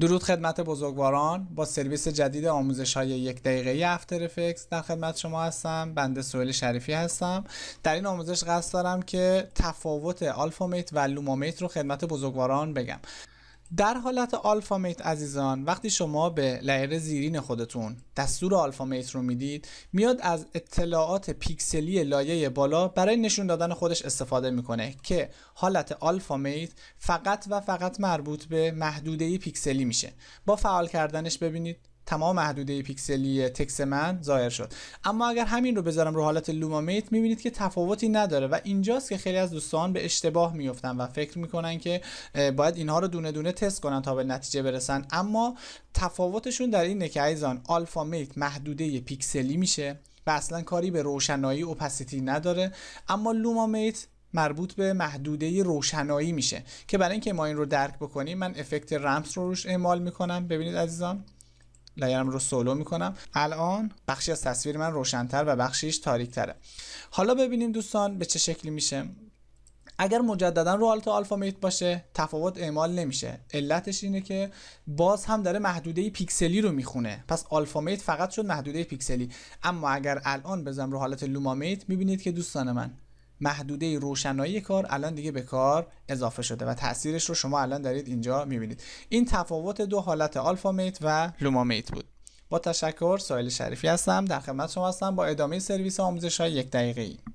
درود خدمت بزرگواران با سرویس جدید آموزش های یک دقیقه ای افتر در خدمت شما هستم بنده سویل شریفی هستم در این آموزش قصد دارم که تفاوت آلفامیت و لومامیت رو خدمت بزرگواران بگم در حالت آلفامیت عزیزان وقتی شما به لایه زیرین خودتون دستور آلفامیت رو میدید میاد از اطلاعات پیکسلی لایه بالا برای نشون دادن خودش استفاده میکنه که حالت آلفامیت فقط و فقط مربوط به محدوده پیکسلی میشه با فعال کردنش ببینید تمام محدوده پیکسلی تکس من ظاهر شد اما اگر همین رو بذارم رو حالت لومامیت میبینید که تفاوتی نداره و اینجاست که خیلی از دوستان به اشتباه میفتن و فکر میکنن که باید اینها رو دونه دونه تست کنن تا به نتیجه برسن اما تفاوتشون در اینه که ایزان آلفا میت محدوده پیکسلی میشه و اصلا کاری به روشنایی اوپسیتی نداره اما لومامیت مربوط به محدوده روشنایی میشه که برای اینکه ما این رو درک بکنیم من افکت رمز رو روش اعمال میکنم ببینید عزیزان لایرم رو سولو میکنم الان بخشی از تصویر من روشنتر و بخشیش تاریکتره حالا ببینیم دوستان به چه شکلی میشه اگر مجددا رو آلتا آلفا باشه تفاوت اعمال نمیشه علتش اینه که باز هم داره محدوده پیکسلی رو میخونه پس آلفا فقط شد محدوده پیکسلی اما اگر الان بزنم رو حالت لوما میت میبینید که دوستان من محدوده روشنایی کار الان دیگه به کار اضافه شده و تاثیرش رو شما الان دارید اینجا میبینید این تفاوت دو حالت آلفا میت و لومامیت بود با تشکر سوال شریفی هستم در خدمت شما هستم با ادامه سرویس آموزش های یک دقیقه